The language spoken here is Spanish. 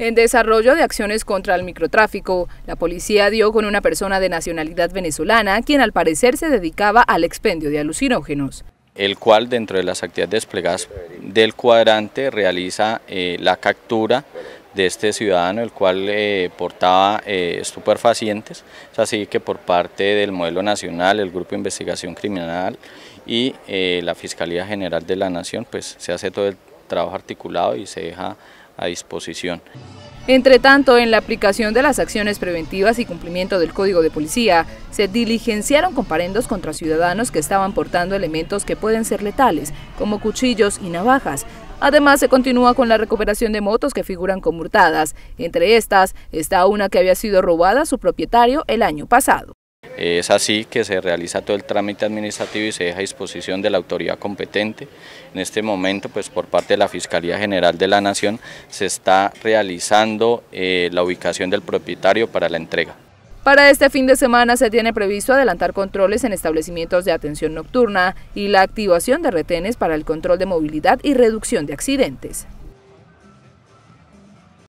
En desarrollo de acciones contra el microtráfico, la policía dio con una persona de nacionalidad venezolana, quien al parecer se dedicaba al expendio de alucinógenos. El cual dentro de las actividades desplegadas del cuadrante realiza eh, la captura de este ciudadano, el cual eh, portaba eh, estupefacientes. así que por parte del modelo nacional, el Grupo de Investigación Criminal y la Fiscalía General de la Nación, pues se hace todo el trabajo articulado y se deja a disposición. Entre tanto, en la aplicación de las acciones preventivas y cumplimiento del Código de Policía, se diligenciaron comparendos contra ciudadanos que estaban portando elementos que pueden ser letales, como cuchillos y navajas. Además, se continúa con la recuperación de motos que figuran como hurtadas. Entre estas está una que había sido robada a su propietario el año pasado. Es así que se realiza todo el trámite administrativo y se deja a disposición de la autoridad competente. En este momento, pues por parte de la Fiscalía General de la Nación, se está realizando eh, la ubicación del propietario para la entrega. Para este fin de semana se tiene previsto adelantar controles en establecimientos de atención nocturna y la activación de retenes para el control de movilidad y reducción de accidentes.